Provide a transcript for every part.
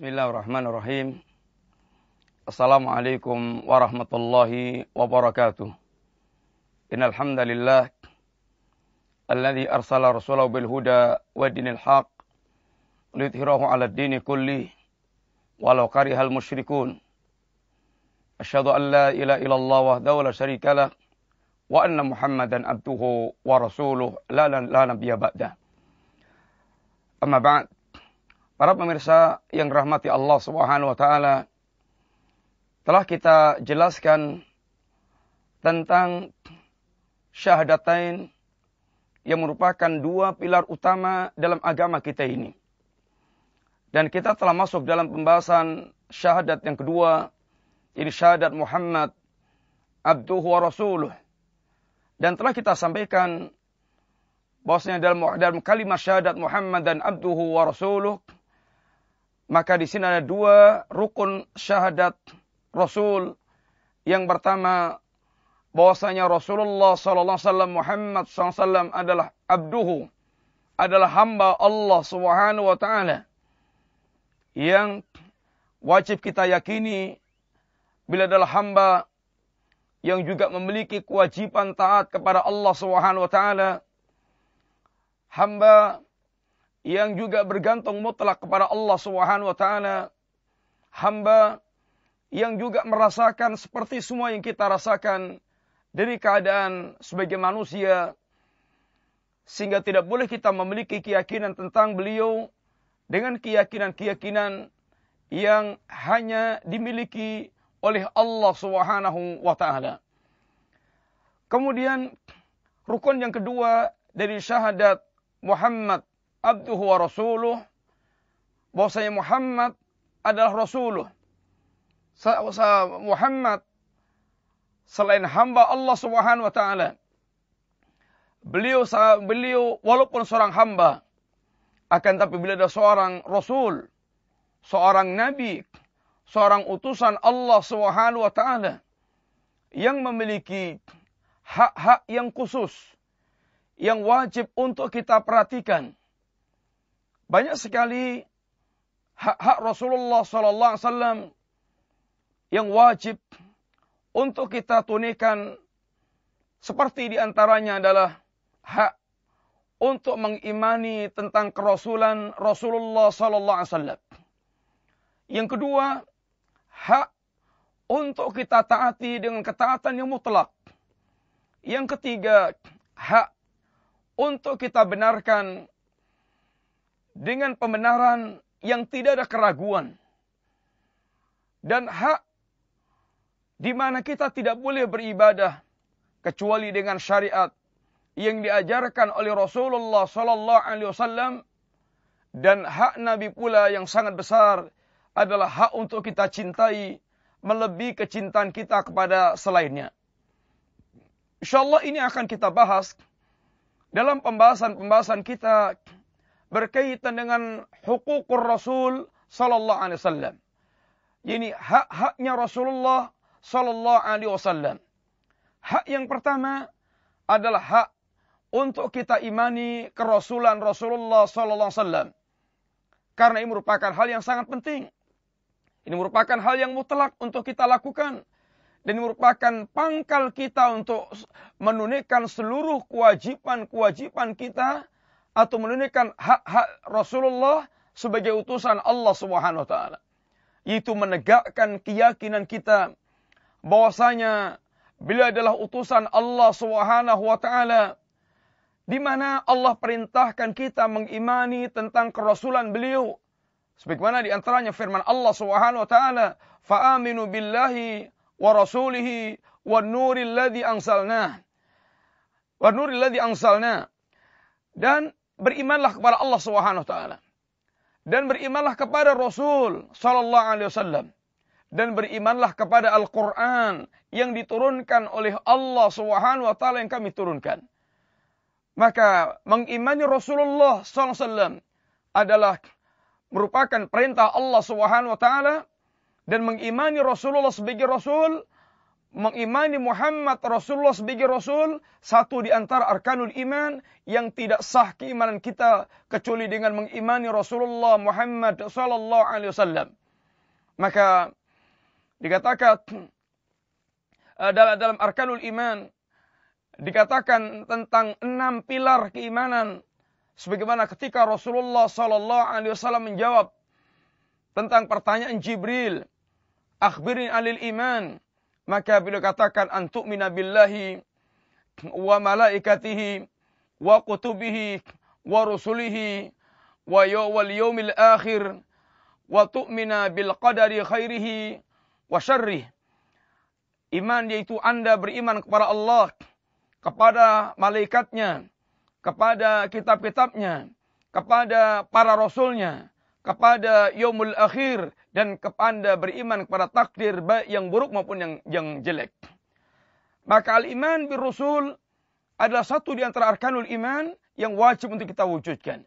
Bismillahirrahmanirrahim. Assalamualaikum warahmatullahi wabarakatuh. Innal hamdalillah alladhi arsala rasulahu bil huda wa dinil haq liyudhhirahu 'ala ad-dini kulli walau karihal musyrikun. Asyhadu an la ilaha illallah wahdahu la syarikalah wa anna Muhammadan abduhu wa rasuluh la la, la nabiyya ba'da. Amma ba'd Para pemirsa yang rahmati Allah Subhanahu wa taala, telah kita jelaskan tentang syahadatain yang merupakan dua pilar utama dalam agama kita ini. Dan kita telah masuk dalam pembahasan syahadat yang kedua, ini syahadat Muhammad abduhu wa rasuluh. Dan telah kita sampaikan bahwasanya dalam, dalam kalimat syahadat Muhammad dan abduhu wa rasuluh maka di sini ada dua rukun syahadat Rasul. Yang pertama bahwasanya Rasulullah SAW Muhammad sallallahu adalah abduhu adalah hamba Allah Subhanahu wa taala yang wajib kita yakini bila adalah hamba yang juga memiliki kewajiban taat kepada Allah Subhanahu wa taala hamba yang juga bergantung mutlak kepada Allah Subhanahu wa taala. Hamba yang juga merasakan seperti semua yang kita rasakan dari keadaan sebagai manusia sehingga tidak boleh kita memiliki keyakinan tentang beliau dengan keyakinan-keyakinan yang hanya dimiliki oleh Allah Subhanahu wa taala. Kemudian rukun yang kedua dari syahadat Muhammad abduhu wa rasuluh bahwasanya Muhammad adalah rasuluh Muhammad selain hamba Allah Subhanahu wa taala beliau beliau walaupun seorang hamba akan tapi bila ada seorang rasul seorang nabi seorang utusan Allah Subhanahu wa taala yang memiliki hak-hak yang khusus yang wajib untuk kita perhatikan banyak sekali hak-hak Rasulullah sallallahu alaihi wasallam yang wajib untuk kita tunaikan seperti diantaranya adalah hak untuk mengimani tentang kerasulan Rasulullah sallallahu alaihi wasallam. Yang kedua, hak untuk kita taati dengan ketaatan yang mutlak. Yang ketiga, hak untuk kita benarkan dengan pembenaran yang tidak ada keraguan. Dan hak di mana kita tidak boleh beribadah kecuali dengan syariat yang diajarkan oleh Rasulullah sallallahu alaihi wasallam dan hak Nabi pula yang sangat besar adalah hak untuk kita cintai melebihi kecintaan kita kepada selainnya. Insyaallah ini akan kita bahas dalam pembahasan-pembahasan kita berkaitan dengan hukukur Rasul sallallahu alaihi wasallam. Ini hak-haknya Rasulullah sallallahu alaihi wasallam. Hak yang pertama adalah hak untuk kita imani kerasulan Rasulullah sallallahu alaihi wasallam. Karena ini merupakan hal yang sangat penting. Ini merupakan hal yang mutlak untuk kita lakukan dan ini merupakan pangkal kita untuk menunaikan seluruh kewajiban-kewajiban kita atau menunaikan hak-hak Rasulullah sebagai utusan Allah Subhanahu wa taala. Yaitu menegakkan keyakinan kita bahwasanya beliau adalah utusan Allah Subhanahu wa taala di mana Allah perintahkan kita mengimani tentang kerasulan beliau. Sebagaimana di antaranya firman Allah Subhanahu wa taala, "Fa'aminu billahi wa rasulihi wa nuril ladzi ansalna wa nuril ladzi ansalna Dan berimanlah kepada Allah Subhanahu taala dan berimanlah kepada Rasul sallallahu alaihi wasallam dan berimanlah kepada Al-Qur'an yang diturunkan oleh Allah Subhanahu wa taala yang kami turunkan. Maka mengimani Rasulullah sallallahu alaihi wasallam adalah merupakan perintah Allah Subhanahu wa taala dan mengimani Rasulullah sebagai rasul mengimani Muhammad Rasulullah sebagai Rasul satu di antara arkanul iman yang tidak sah keimanan kita kecuali dengan mengimani Rasulullah Muhammad sallallahu alaihi wasallam. Maka dikatakan eh, dalam dalam arkanul iman dikatakan tentang enam pilar keimanan sebagaimana ketika Rasulullah sallallahu alaihi wasallam menjawab tentang pertanyaan Jibril, akhbirin alil iman." Maka beliau katakan antuk minabillahi wa malaikatihi wa kutubihi wa rusulihi wa yawal yawmil akhir wa tu'mina bil qadari khairihi wa syarrih. Iman yaitu anda beriman kepada Allah, kepada malaikatnya, kepada kitab-kitabnya, kepada para rasulnya, kepada yaumul akhir dan kepada beriman kepada takdir baik yang buruk maupun yang yang jelek. Maka al-iman bir rusul adalah satu di antara arkanul iman yang wajib untuk kita wujudkan.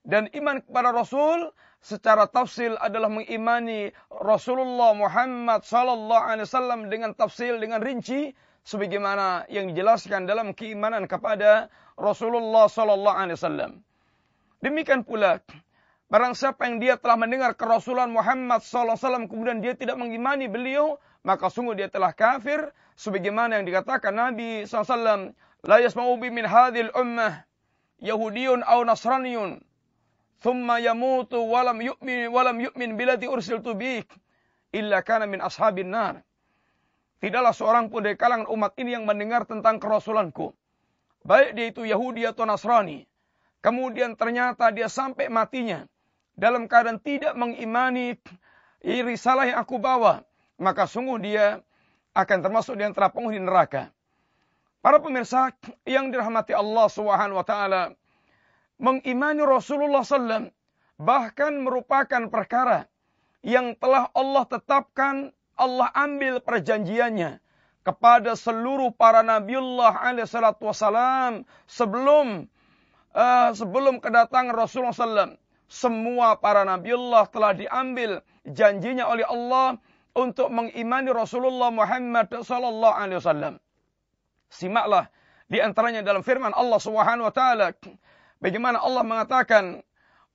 Dan iman kepada Rasul secara tafsil adalah mengimani Rasulullah Muhammad sallallahu alaihi wasallam dengan tafsil dengan rinci sebagaimana yang dijelaskan dalam keimanan kepada Rasulullah sallallahu alaihi wasallam. Demikian pula Barang siapa yang dia telah mendengar kerasulan Muhammad SAW kemudian dia tidak mengimani beliau, maka sungguh dia telah kafir. Sebagaimana yang dikatakan Nabi SAW, La yasma'u bi min hadhil ummah Yahudiyun au Nasraniyun. Thumma yamutu walam yu'min walam yu'min bilati ursiltu bih. Illa kana min ashabin nar. Tidaklah seorang pun dari kalangan umat ini yang mendengar tentang kerasulanku. Baik dia itu Yahudi atau Nasrani. Kemudian ternyata dia sampai matinya dalam keadaan tidak mengimani risalah yang aku bawa, maka sungguh dia akan termasuk di antara penghuni neraka. Para pemirsa yang dirahmati Allah Subhanahu wa taala, mengimani Rasulullah SAW bahkan merupakan perkara yang telah Allah tetapkan, Allah ambil perjanjiannya kepada seluruh para nabiullah alaihi salatu wasalam sebelum uh, sebelum kedatangan Rasulullah SAW semua para nabiullah telah diambil janjinya oleh Allah untuk mengimani Rasulullah Muhammad sallallahu alaihi wasallam. Simaklah di antaranya dalam firman Allah Subhanahu wa taala bagaimana Allah mengatakan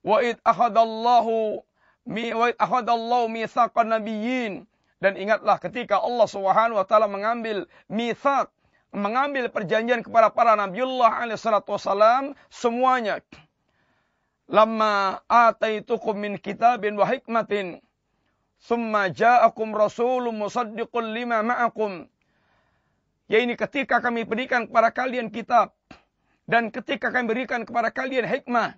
wa id akhadallahu mi wa id akhadallahu mitsaqan nabiyyin dan ingatlah ketika Allah Subhanahu wa taala mengambil mitsaq mengambil perjanjian kepada para nabiullah alaihi salatu wasallam semuanya Lama ataitukum min kitabin wa hikmatin. Summa ja'akum rasulun musaddiqun lima ma'akum. Ya ini ketika kami berikan kepada kalian kitab. Dan ketika kami berikan kepada kalian hikmah.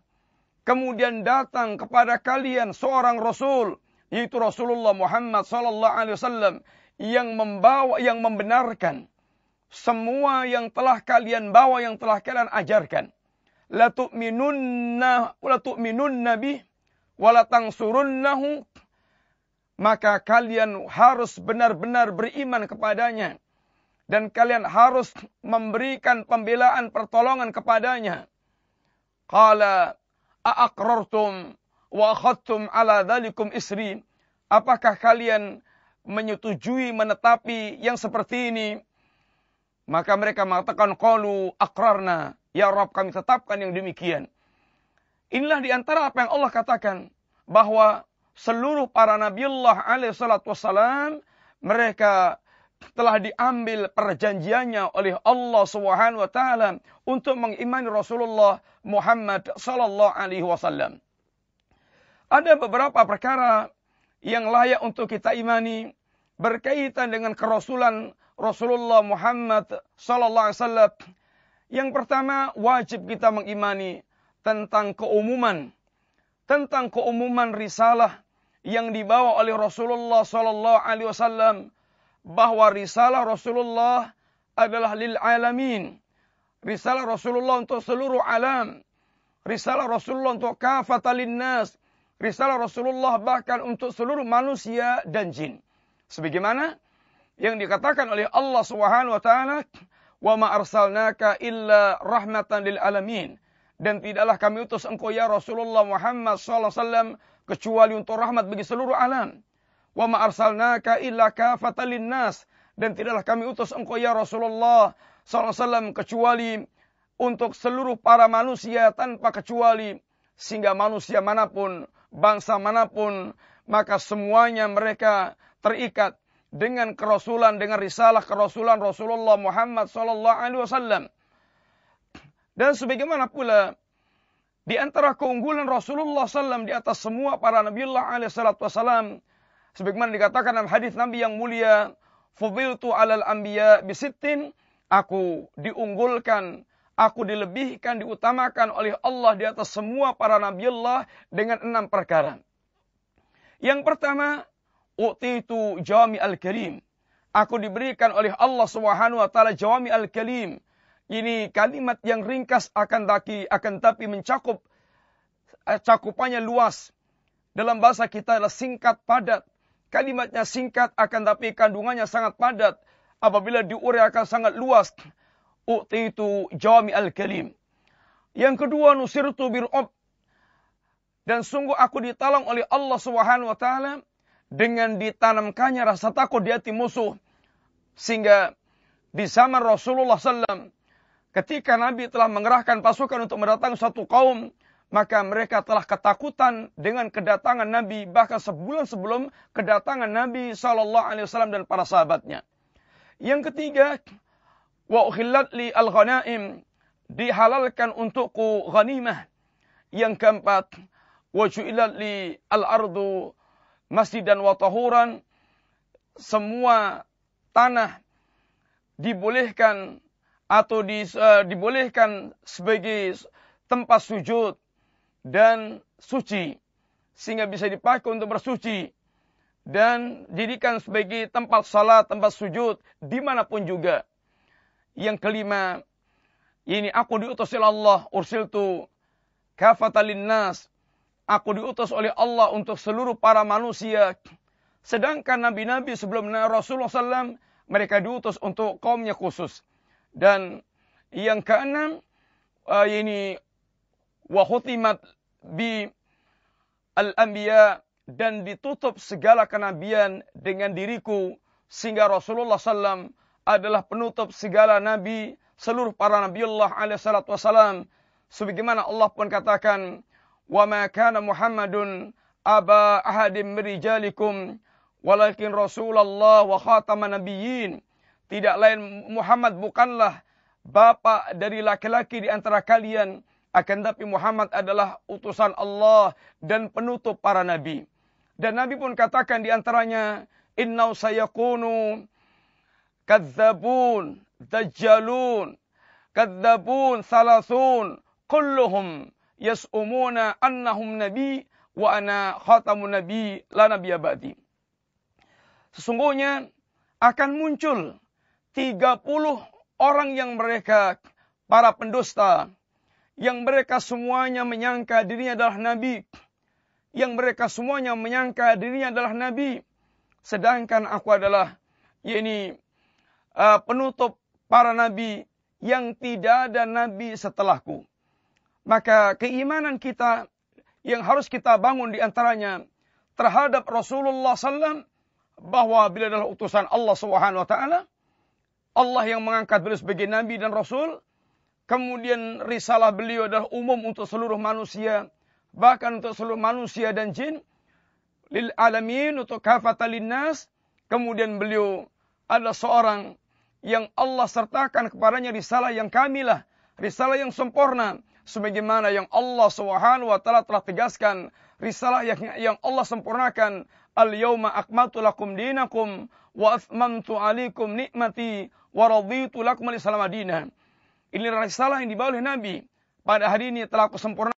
Kemudian datang kepada kalian seorang rasul. Yaitu Rasulullah Muhammad sallallahu alaihi wasallam. Yang membawa, yang membenarkan. Semua yang telah kalian bawa, yang telah kalian ajarkan la tu'minunna la tu'minunna nabi, wa la maka kalian harus benar-benar beriman kepadanya dan kalian harus memberikan pembelaan pertolongan kepadanya qala aqrartum wa akhadtum ala dhalikum isri apakah kalian menyetujui menetapi yang seperti ini maka mereka mengatakan qalu aqrarna Ya Rob kami tetapkan yang demikian. Inilah diantara apa yang Allah katakan. Bahwa seluruh para nabiullah alaih salatu wassalam. Mereka telah diambil perjanjiannya oleh Allah Subhanahu wa taala untuk mengimani Rasulullah Muhammad sallallahu alaihi wasallam. Ada beberapa perkara yang layak untuk kita imani berkaitan dengan kerasulan Rasulullah Muhammad sallallahu alaihi wasallam yang pertama, wajib kita mengimani tentang keumuman tentang keumuman risalah yang dibawa oleh Rasulullah sallallahu alaihi wasallam bahwa risalah Rasulullah adalah lil alamin. Risalah Rasulullah untuk seluruh alam. Risalah Rasulullah untuk kafatal nas. Risalah Rasulullah bahkan untuk seluruh manusia dan jin. Sebagaimana yang dikatakan oleh Allah Subhanahu wa taala wa ma arsalnaka illa rahmatan lil alamin. Dan tidaklah kami utus engkau ya Rasulullah Muhammad sallallahu alaihi wasallam kecuali untuk rahmat bagi seluruh alam. Wa ma arsalnaka illa kafatan nas Dan tidaklah kami utus engkau ya Rasulullah sallallahu alaihi wasallam kecuali untuk seluruh para manusia tanpa kecuali sehingga manusia manapun, bangsa manapun, maka semuanya mereka terikat dengan kerasulan, dengan risalah kerasulan Rasulullah Muhammad sallallahu alaihi wasallam. Dan sebagaimana pula di antara keunggulan Rasulullah sallam di atas semua para Nabiullah alaihi salatu wasallam. Sebagaimana dikatakan dalam hadis Nabi yang mulia. Fudiltu alal anbiya bisittin. Aku diunggulkan. Aku dilebihkan, diutamakan oleh Allah di atas semua para Nabiullah dengan enam perkara. Yang pertama, U'titu jami al kalim Aku diberikan oleh Allah Subhanahu wa taala jami al-kalim. Ini kalimat yang ringkas akan tapi akan tapi mencakup eh, cakupannya luas. Dalam bahasa kita adalah singkat padat. Kalimatnya singkat akan tapi kandungannya sangat padat. Apabila diuraikan sangat luas. U'titu jami al-kalim. Yang kedua nusirtu bir'ub. Dan sungguh aku ditolong oleh Allah Subhanahu wa taala dengan ditanamkannya rasa takut di hati musuh sehingga di zaman Rasulullah SAW ketika Nabi telah mengerahkan pasukan untuk mendatangi satu kaum maka mereka telah ketakutan dengan kedatangan Nabi bahkan sebulan sebelum kedatangan Nabi Shallallahu Alaihi Wasallam dan para sahabatnya. Yang ketiga, wa li al ghanaim dihalalkan untukku ghanimah. Yang keempat, wa ju'ilat li al ardu masjid dan watahuran, semua tanah dibolehkan atau di, uh, dibolehkan sebagai tempat sujud dan suci sehingga bisa dipakai untuk bersuci dan jadikan sebagai tempat salat, tempat sujud dimanapun juga. Yang kelima, ini aku diutus oleh Allah, ursiltu kafatalin nas Aku diutus oleh Allah untuk seluruh para manusia. Sedangkan nabi-nabi sebelum Rasulullah SAW, mereka diutus untuk kaumnya khusus. Dan yang keenam, uh, ini wahutimat bi al-anbiya dan ditutup segala kenabian dengan diriku sehingga Rasulullah SAW adalah penutup segala nabi seluruh para nabi Allah alaihi sebagaimana Allah pun katakan وما كان محمد أبا أحد من رجالكم walakin Rasulullah wa khataman nabiyyin. Tidak lain Muhammad bukanlah bapak dari laki-laki di antara kalian, akan tapi Muhammad adalah utusan Allah dan penutup para nabi. Dan Nabi pun katakan di antaranya, "Innau sayakunu kadzabun, dajjalun, kadzabun, salasun, kulluhum yas'umuna annahum nabi wa ana khatamun nabi la nabi abadi. Sesungguhnya akan muncul 30 orang yang mereka para pendusta yang mereka semuanya menyangka dirinya adalah nabi yang mereka semuanya menyangka dirinya adalah nabi sedangkan aku adalah yakni uh, eh, penutup para nabi yang tidak ada nabi setelahku maka keimanan kita yang harus kita bangun di antaranya terhadap Rasulullah SAW bahwa bila adalah utusan Allah Subhanahu wa taala. Allah yang mengangkat beliau sebagai nabi dan rasul. Kemudian risalah beliau adalah umum untuk seluruh manusia, bahkan untuk seluruh manusia dan jin lil alamin untuk kafatan nas, Kemudian beliau adalah seorang yang Allah sertakan kepadanya risalah yang kamilah, risalah yang sempurna, sebagaimana yang Allah Subhanahu wa taala telah tegaskan risalah yang, yang Allah sempurnakan al yauma akmaltu lakum dinakum wa atmamtu alaikum nikmati wa raditu lakum al-islam Ini risalah yang dibawa oleh Nabi pada hari ini telah aku sempurnakan